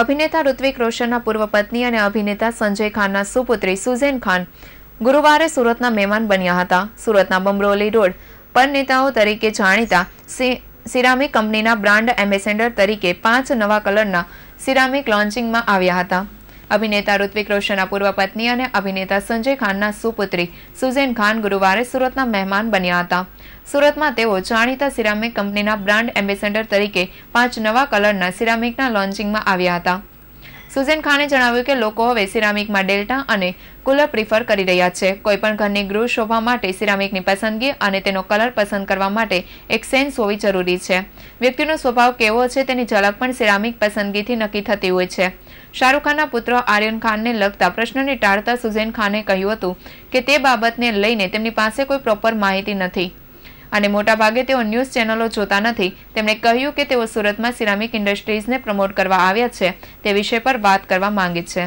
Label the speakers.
Speaker 1: અભિનેતા ઋત્વિક રોશનના પૂર્વ પત્ની અને અભિનેતા સંજય ખાનના સુપુત્રી સુઝેન ખાન ગુરુવારે સુરતના મહેમાન બન્યા હતા સુરતના બમરોલી રોડ પર નેતાઓ તરીકે જાણીતા સિરામિક કંપનીના બ્રાન્ડ એમ્બેસેન્ડર તરીકે પાંચ નવા કલરના સિરામિક લોન્ચિંગમાં આવ્યા હતા અભિનેતા ઋત્વિક રોશનના પૂર્વ પત્ની અને અભિનેતા સંજય ખાનના સુપુત્રી સુઝેન ખાન ગુરુવારે સુરતના મહેમાન બન્યા હતા સુરતમાં તેઓ જાણીતા સિરામિક કંપનીના બ્રાન્ડ એમ્બેસેડર તરીકે પાંચ નવા કલરના સિરામિકના લોન્ચિંગમાં આવ્યા હતા સુઝેન ખાને જણાવ્યું કે લોકો હવે સિરામિકમાં ડેલ્ટા અને કુલર પ્રિફર કરી રહ્યા છે કોઈપણ ઘરની ગૃહ શોભા માટે સિરામિકની પસંદગી અને તેનો કલર પસંદ કરવા માટે એક સેન્સ હોવી જરૂરી છે વ્યક્તિનો સ્વભાવ કેવો છે તેની ઝલક પણ સિરામિક પસંદગીથી નક્કી થતી હોય છે શાહરૂખ ખાનના પુત્ર આર્યન ખાનને લગતા પ્રશ્નને ટાળતા સુઝેન ખાને કહ્યું હતું કે તે બાબતને લઈને તેમની પાસે કોઈ પ્રોપર માહિતી નથી અને મોટાભાગે તેઓ ન્યૂઝ ચેનલો જોતા નથી તેમણે કહ્યું કે તેઓ સુરતમાં સિરામિક ઇન્ડસ્ટ્રીઝને પ્રમોટ કરવા આવ્યા છે તે વિશે પર વાત કરવા માંગે છે